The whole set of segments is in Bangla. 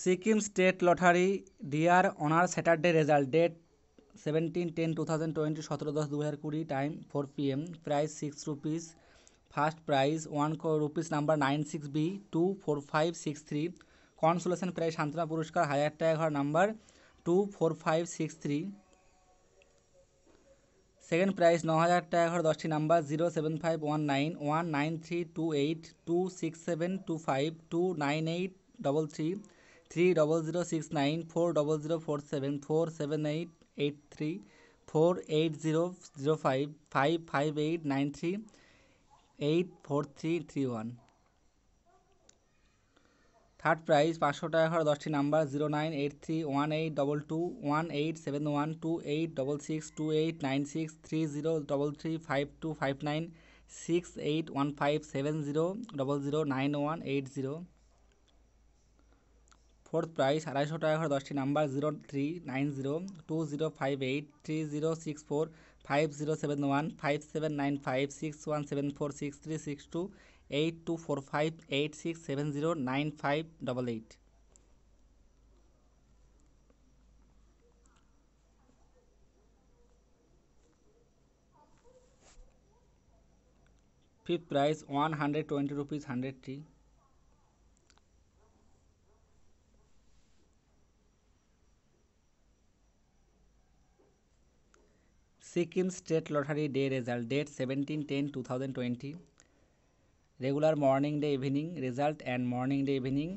Sikkim state lottery dear honour Saturday result date seventeen ten two thousand twenty সতেরো দশ দু হাজার কুড়ি time four P M price six rupees first prize one rupees number nine six B two four five six three consolation prize শান্তনা পুরস্কার হাজার টাকা ঘর number two four five six three second prize ন হাজার টাকা ঘর দশটি number zero seven five one nine one nine three two eight two six seven two five two nine eight double three three double zero six nine four double zero four seven four seven eight eight three four eight zero zero five five five eight nine three eight four three three one third prize পাঁচশো টাকা দশটি number zero nine eight three one eight double two one eight seven one two eight double six two eight nine six three zero double three five two five nine six eight one five seven zero double zero nine one eight zero fourth price আড়াইশো টাকা করে দশটি number zero three nine zero two zero five eight three zero six four five zero seven one five seven nine five six one seven four six three six two eight two four five eight six seven zero nine five double eight fifth price one hundred twenty rupees হান্ড্রেডটি Sikkim state lottery day result date seventeen ten two thousand twenty regular morning day evening result and morning day evening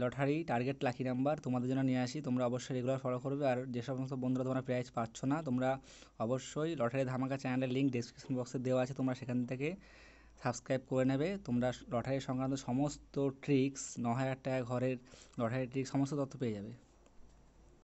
lottery target lucky number তোমাদের জন্য নিয়ে আসি তোমরা অবশ্যই রেগুলার ফলো করবে আর যে সমস্ত বন্ধুরা তোমরা প্রাইজ পাচ্ছ না তোমরা অবশ্যই লটারি ধামাকা চ্যানেলের লিঙ্ক ডিসক্রিপশন বক্সে দেওয়া আছে তোমরা সেখান থেকে সাবস্ক্রাইব করে নেবে তোমরা লটারি সংক্রান্ত সমস্ত ট্রিক্স ন হাজার টাকা ঘরের লটারি ট্রিক্স সমস্ত তথ্য পেয়ে যাবে